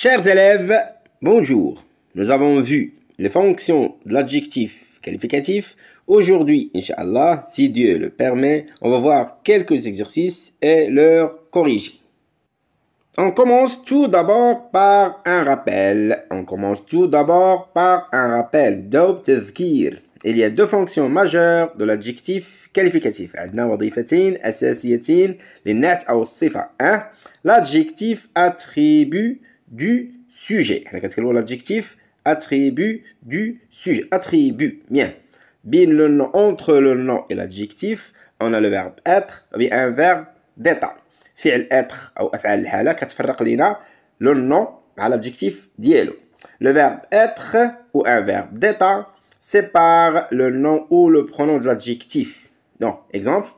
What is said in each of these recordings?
Chers élèves, bonjour. Nous avons vu les fonctions de l'adjectif qualificatif. Aujourd'hui, Inch'Allah, si Dieu le permet, on va voir quelques exercices et leur corriger. On commence tout d'abord par un rappel. On commence tout d'abord par un rappel. Il y a deux fonctions majeures de l'adjectif qualificatif. L'adjectif attribue du sujet. L'adjectif attribut du sujet. Attribut, bien. Bien le nom, entre le nom et l'adjectif, on a le verbe être, un verbe d'état. فعل être ou افعال Quatre كتفرق Le nom l'adjectif le verbe être ou un verbe d'état sépare le nom ou le pronom de l'adjectif donc exemple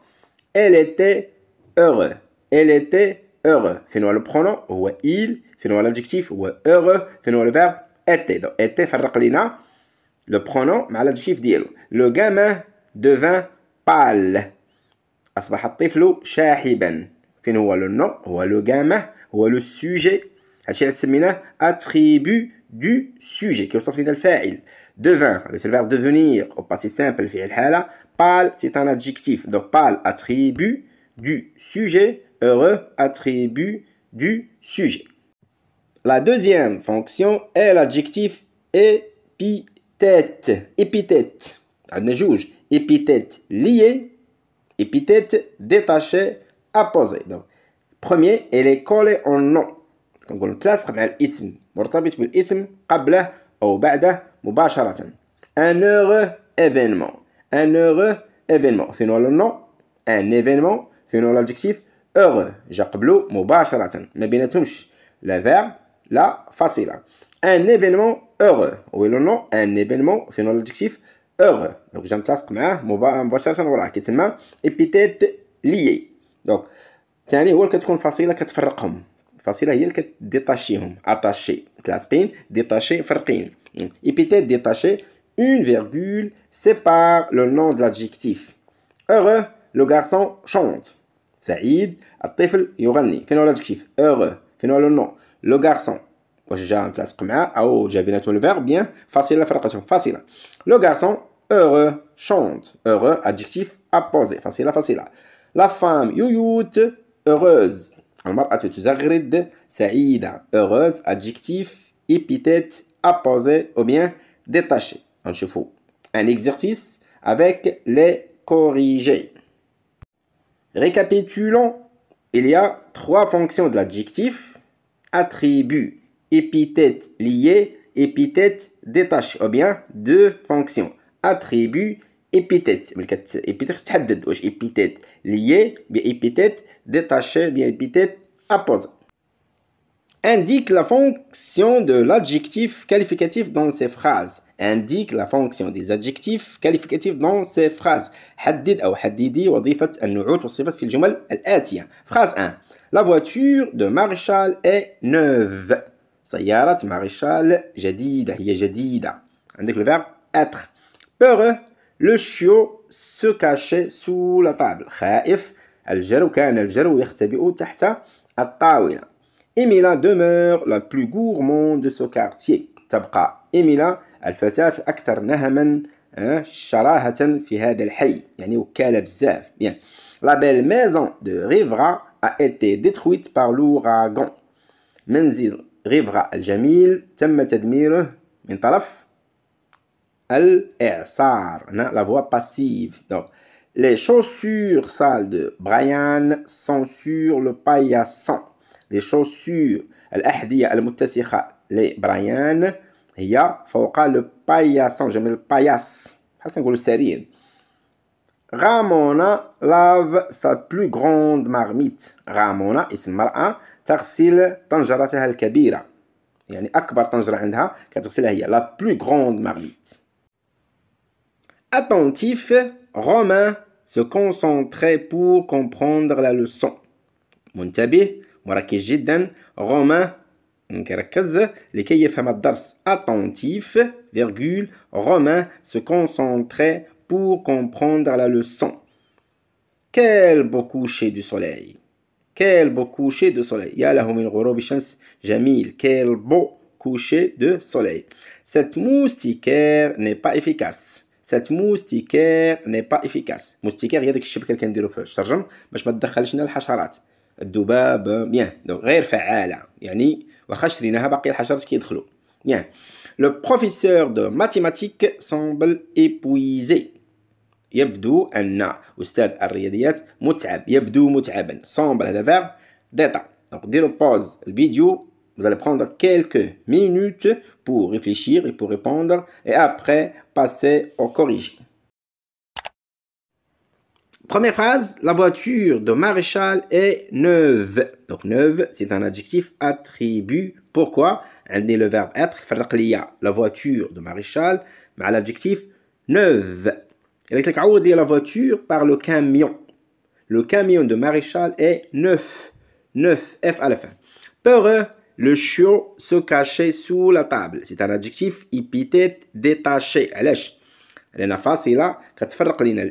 elle était heureux elle était heureux fais le pronom ou il فين l'adjectif ou heureux فين le verbe était donc était فرق le pronom mais l'adjectif ديالو le gamin devint pâle أصبح الطفل شاحبا فين هو le nom ou le gamin ou le sujet هادشي اللي سميناه attribut du sujet le faire? الفاعل devint le verbe devenir au passé simple في الحالة pâle c'est un adjectif donc pâle attribut du sujet heureux attribut du sujet la deuxième fonction est l'adjectif épithète. Épithète. On juge. Épithète liée. épithète détachée, apposé. Donc, premier, elle est collée en nom. نقول On مع الاسم مرتبط بالاسم قبله ou بعده مباشرة un heureux événement un heureux événement finalement le nom un événement finalement l'adjectif heureux جا قبلو مباشرة ما بيناتهمش le verbe la facile. Un événement heureux. Oui, le nom, un événement, final adjectif, heureux. Donc, j'aime un classe, ça. je vais chercher un voilà, épithète lié. Donc, tiens, il y a une question facile qui est facile. Facile, il y détaché, attaché. Classe pin, détaché, ferpin. Épithète détaché, une virgule sépare le nom de l'adjectif. Heureux, le garçon chante. Saïd, Atifl, Yorani. Final adjectif, heureux. Final le nom, le garçon واش جا متلاصق معاه او le بيناتهم bien facile la facile. Le garçon heureux chante heureux adjectif apposé Facile, facile. la femme يويوت heureuse heureuse adjectif épithète apposé ou bien détaché faut un exercice avec les corrigés récapitulons il y a trois fonctions de l'adjectif attribut épithète liée, épithète détaché ou bien deux fonctions, attribut, épithète. Épithète, épithète liée, bien épithète détachée, bien épithète appose. Indique la fonction de l'adjectif qualificatif dans ces phrases. indique la fonction des adjectifs qualificatifs dans ces phrases. حدد أو حددي وظيفة النعوت والصفات في الجمل Phrase 1. La voiture de Marshall est neuve. Sayarat ماريشال jadida هي jadida. عندك le verbe être peureux le chiot se cachait sous la table خائف demeure la plus gourmande de ce quartier Emila elle نهما de في هذا bien la belle maison de Rivera a été détruite par l'ouragan Rivra الجميل Jamil تدميره من طرف الإعصار هنا la voix passive. Donc Les chaussures sales de Brian sont sur le paillasson. Les chaussures, Ahdiya al-muttasikha, les Brian, il y a le paillasson. J'aime le paillasson. Ramona lave sa plus grande marmite. Ramona, un. Tarsil tanjarataha al kabira akbar la plus grande marmite attentif romain se concentrer pour comprendre la leçon montabih murakiz jidan romain nerkkez les yfhem dars attentif virgule romain se concentrer pour comprendre la leçon quel beau coucher du soleil Beau coucher de soleil, ya la humilité de la chance, Quel beau coucher de soleil, cette moustiquaire n'est pas efficace. Cette moustiquaire n'est pas efficace. Moustiquaire, ya des chips. Quelqu'un dit au feu, sergent, mais je m'adresse à la bien Donc, rire facile. Il ya ni, on a pas qu'il Bien, le professeur de mathématiques semble épuisé. يبدو أن أستاذ الرياضيات متعب يبدو متعبا semble هذا verbe donc ديروا pause vidéo, vous allez prendre quelques minutes pour réfléchir et pour répondre et après passer au corrigé. Première phrase, la voiture de Maréchal est neuve. Donc neuve, c'est un adjectif attribut. Pourquoi On dit le verbe être, la voiture de Maréchal, mais l'adjectif neuve. Il la voiture par le camion. Le camion de maréchal est neuf. Neuf, F à la fin. Peur, le chiot se cachait sous la table. C'est un adjectif épithète détaché. لأن فاصلة كتفرق لنا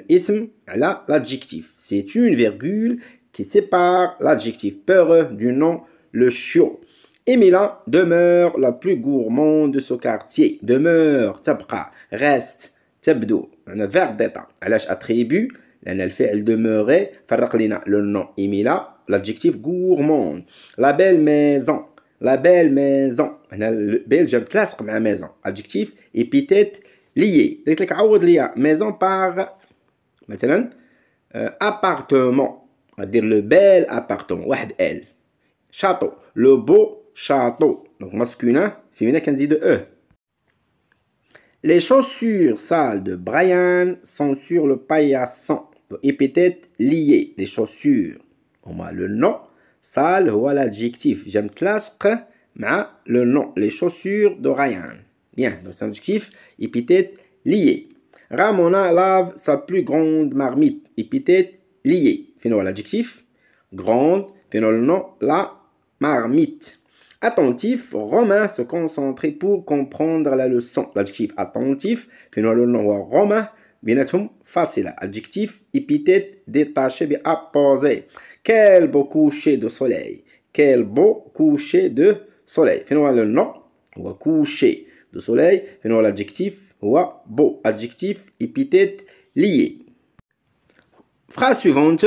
elle a l'adjectif. C'est une virgule qui sépare l'adjectif peur du nom le chiot. Emila demeure la plus gourmande de ce quartier. Demeure, tabra, reste, tabdo un verbe d'état elle attribut لأن elle demeurait fait le nom Emila. l'adjectif gourmand la belle maison la belle maison هنا بيل classe comme la maison adjectif épithète lié قلت la maison par euh, On appartement dire le bel appartement château le beau château donc masculin féminin de E. Les chaussures sales de Brian sont sur le paillasson. Épithète liées. les chaussures. On a le nom, sale ou l'adjectif. J'aime classe, mais le nom, les chaussures de Brian. Bien, donc c'est un adjectif, épithète lié. Ramona lave sa plus grande marmite, épithète liée. à l'adjectif, grande, finalement le nom, la marmite. Attentif, Romain se concentrer pour comprendre la leçon. L'adjectif attentif, le Romain, bien facile. Adjectif, épithète, détaché, apposé. Quel beau coucher de soleil. Quel beau coucher de soleil. le nom, ou coucher de soleil. l'adjectif, ou beau. Adjectif, épithète, lié. Phrase suivante.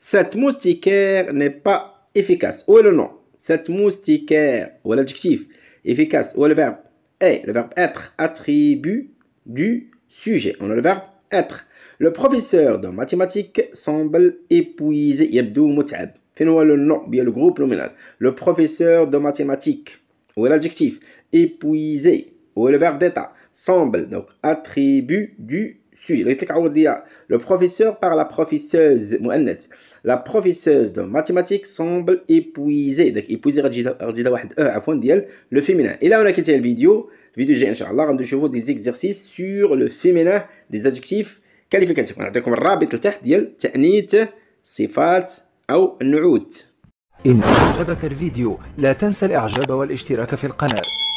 Cette moustiquaire n'est pas efficace. Où est le nom cette moustiquaire, ou l'adjectif efficace, ou le verbe est, le verbe être, attribut du sujet. On a le verbe être. Le professeur de mathématiques semble épuisé. Yabdou mut'ab. fais le nom, bien le groupe nominal. Le professeur de mathématiques, ou l'adjectif épuisé, ou le verbe d'état, semble, donc attribut du le professeur par la professeuse, la professeuse de mathématiques semble épuisée. Donc épuisée, euh, le féminin. Et là, on a quitté la vidéo. Vidéo G, Inch'Allah, de vous des exercices sur le féminin des adjectifs qualificatifs. On a comme rabbit le تحت ديال تأنيث صفات أو نعود. إن أعجبك الفيديو لا تنسى الإعجاب والاشتراك في القناة.